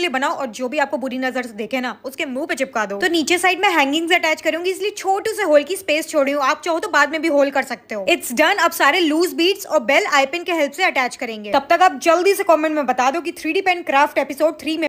लिए बनाओ और जो भी आपको बुरी नजर से देखे ना उसके मुंह पे चिपका दो तो नीचे साइड में हैंगिंग अटैच करूंगी इसलिए छोटू से होल की स्पेस छोड़ी हूँ आप चाहो तो बाद में भी होल कर सकते हो इट्स डन अब सारे लूज बीट्स और बेल आईपिन के हेल्प से अटैच करेंगे तब तक आप जल्दी से कॉमेंट में बता दो की three pen craft episode three में